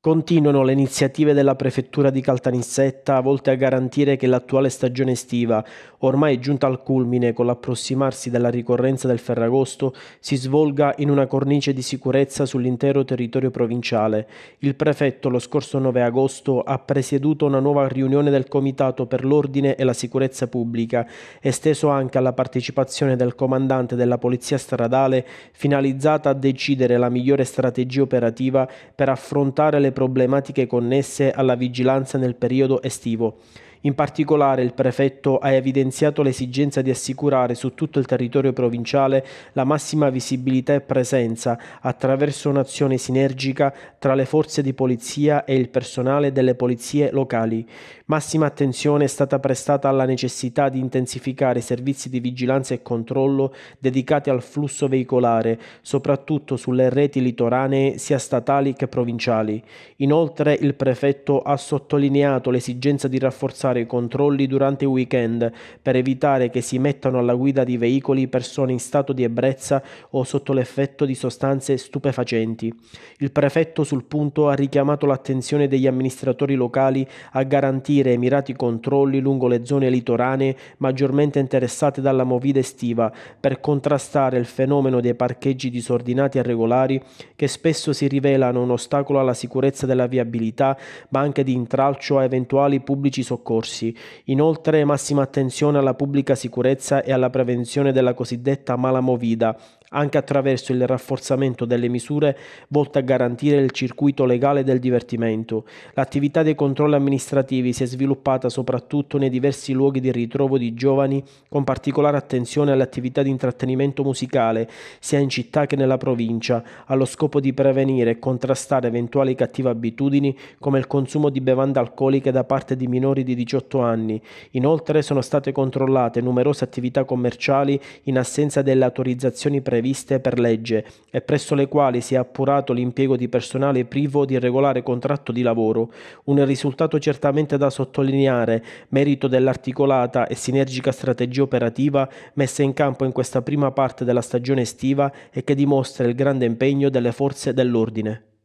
Continuano le iniziative della prefettura di Caltanissetta volte a garantire che l'attuale stagione estiva, ormai giunta al culmine con l'approssimarsi della ricorrenza del Ferragosto, si svolga in una cornice di sicurezza sull'intero territorio provinciale. Il prefetto lo scorso 9 agosto ha presieduto una nuova riunione del Comitato per l'Ordine e la Sicurezza Pubblica, esteso anche alla partecipazione del comandante della Polizia Stradale, finalizzata a decidere la migliore strategia operativa per affrontare le le problematiche connesse alla vigilanza nel periodo estivo. In particolare il prefetto ha evidenziato l'esigenza di assicurare su tutto il territorio provinciale la massima visibilità e presenza attraverso un'azione sinergica tra le forze di polizia e il personale delle polizie locali. Massima attenzione è stata prestata alla necessità di intensificare i servizi di vigilanza e controllo dedicati al flusso veicolare, soprattutto sulle reti litoranee sia statali che provinciali. Inoltre il prefetto ha sottolineato l'esigenza di rafforzare rafforzare i controlli durante i weekend per evitare che si mettano alla guida di veicoli persone in stato di ebbrezza o sotto l'effetto di sostanze stupefacenti. Il prefetto sul punto ha richiamato l'attenzione degli amministratori locali a garantire mirati controlli lungo le zone litoranee maggiormente interessate dalla movida estiva per contrastare il fenomeno dei parcheggi disordinati e regolari che spesso si rivelano un ostacolo alla sicurezza della viabilità ma anche di intralcio a eventuali pubblici soccorsi soccorsi. Inoltre massima attenzione alla pubblica sicurezza e alla prevenzione della cosiddetta mala malamovida, anche attraverso il rafforzamento delle misure volte a garantire il circuito legale del divertimento. L'attività dei controlli amministrativi si è sviluppata soprattutto nei diversi luoghi di ritrovo di giovani, con particolare attenzione alle attività di intrattenimento musicale, sia in città che nella provincia, allo scopo di prevenire e contrastare eventuali cattive abitudini come il consumo di bevande alcoliche da parte di minori di 18 18 anni. Inoltre sono state controllate numerose attività commerciali in assenza delle autorizzazioni previste per legge e presso le quali si è appurato l'impiego di personale privo di regolare contratto di lavoro. Un risultato certamente da sottolineare, merito dell'articolata e sinergica strategia operativa messa in campo in questa prima parte della stagione estiva e che dimostra il grande impegno delle forze dell'ordine.